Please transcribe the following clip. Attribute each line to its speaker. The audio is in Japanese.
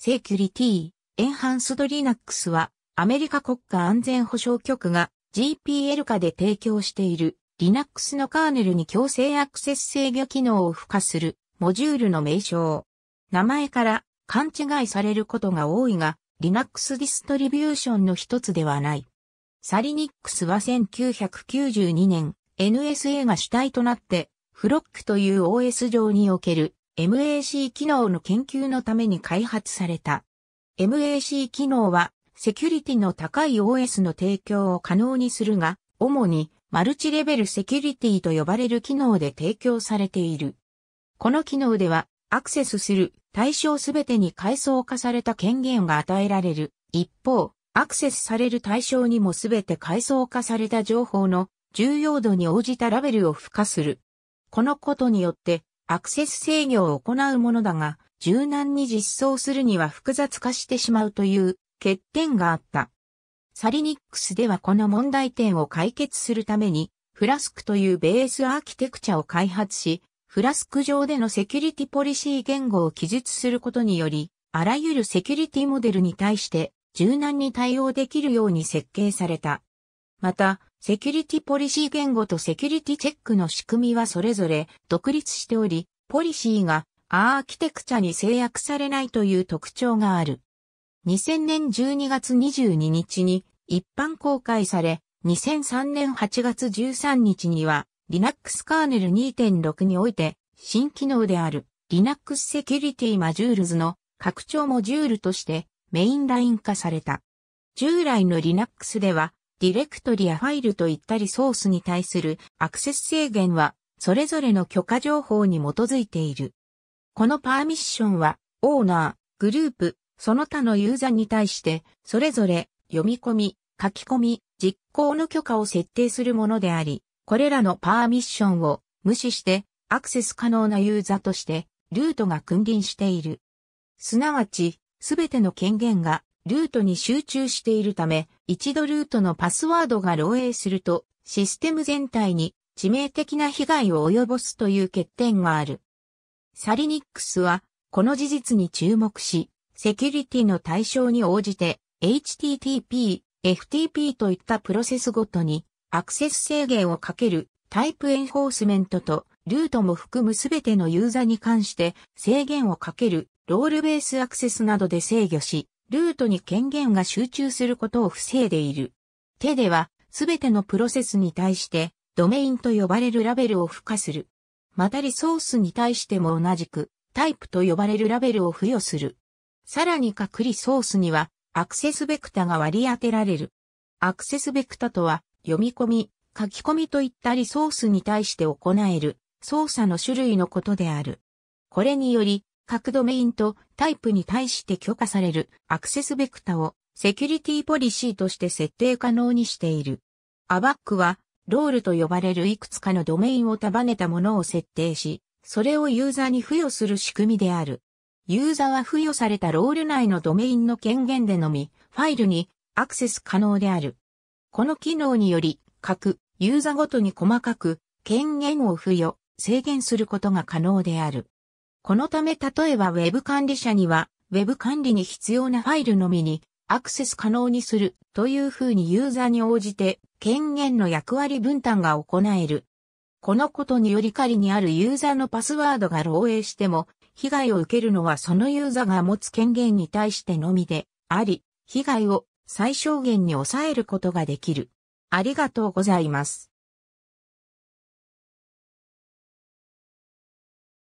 Speaker 1: セキュリティ、エンハンスドリナックスは、アメリカ国家安全保障局が GPL 化で提供している Linux のカーネルに強制アクセス制御機能を付加するモジュールの名称。名前から勘違いされることが多いが、Linux ディストリビューションの一つではない。サリニックスは1992年 NSA が主体となって、フロックという OS 上における MAC 機能の研究のために開発された。MAC 機能はセキュリティの高い OS の提供を可能にするが、主にマルチレベルセキュリティと呼ばれる機能で提供されている。この機能ではアクセスする対象すべてに階層化された権限が与えられる。一方、アクセスされる対象にもすべて階層化された情報の重要度に応じたラベルを付加する。このことによってアクセス制御を行うものだが、柔軟に実装するには複雑化してしまうという欠点があった。サリニックスではこの問題点を解決するために、フラスクというベースアーキテクチャを開発し、フラスク上でのセキュリティポリシー言語を記述することにより、あらゆるセキュリティモデルに対して柔軟に対応できるように設計された。また、セキュリティポリシー言語とセキュリティチェックの仕組みはそれぞれ独立しており、ポリシーがアーキテクチャに制約されないという特徴がある。2000年12月22日に一般公開され、2003年8月13日には Linux カーネル2.6において新機能である Linux Security Modules の拡張モジュールとしてメインライン化された。従来の Linux ではディレクトリやファイルといったリソースに対するアクセス制限は、それぞれの許可情報に基づいている。このパーミッションは、オーナー、グループ、その他のユーザーに対して、それぞれ読み込み、書き込み、実行の許可を設定するものであり、これらのパーミッションを無視してアクセス可能なユーザーとしてルートが君臨している。すなわち、すべての権限がルートに集中しているため、一度ルートのパスワードが漏洩すると、システム全体に致命的な被害を及ぼすという欠点がある。サリニックスは、この事実に注目し、セキュリティの対象に応じて、HTTP、FTP といったプロセスごとに、アクセス制限をかけるタイプエンフォースメントと、ルートも含むすべてのユーザーに関して制限をかけるロールベースアクセスなどで制御し、ルートに権限が集中することを防いでいる。手では、すべてのプロセスに対して、ドメインと呼ばれるラベルを付加する。またリソースに対しても同じく、タイプと呼ばれるラベルを付与する。さらに各リソースには、アクセスベクタが割り当てられる。アクセスベクタとは、読み込み、書き込みといったリソースに対して行える、操作の種類のことである。これにより、各ドメインとタイプに対して許可されるアクセスベクタをセキュリティポリシーとして設定可能にしている。ABAC はロールと呼ばれるいくつかのドメインを束ねたものを設定し、それをユーザーに付与する仕組みである。ユーザーは付与されたロール内のドメインの権限でのみ、ファイルにアクセス可能である。この機能により、各ユーザーごとに細かく権限を付与、制限することが可能である。このため例えば Web 管理者には Web 管理に必要なファイルのみにアクセス可能にするというふうにユーザーに応じて権限の役割分担が行える。このことにより仮にあるユーザーのパスワードが漏洩しても被害を受けるのはそのユーザーが持つ権限に対してのみであり、被害を最小限に抑えることができる。ありがとうございます。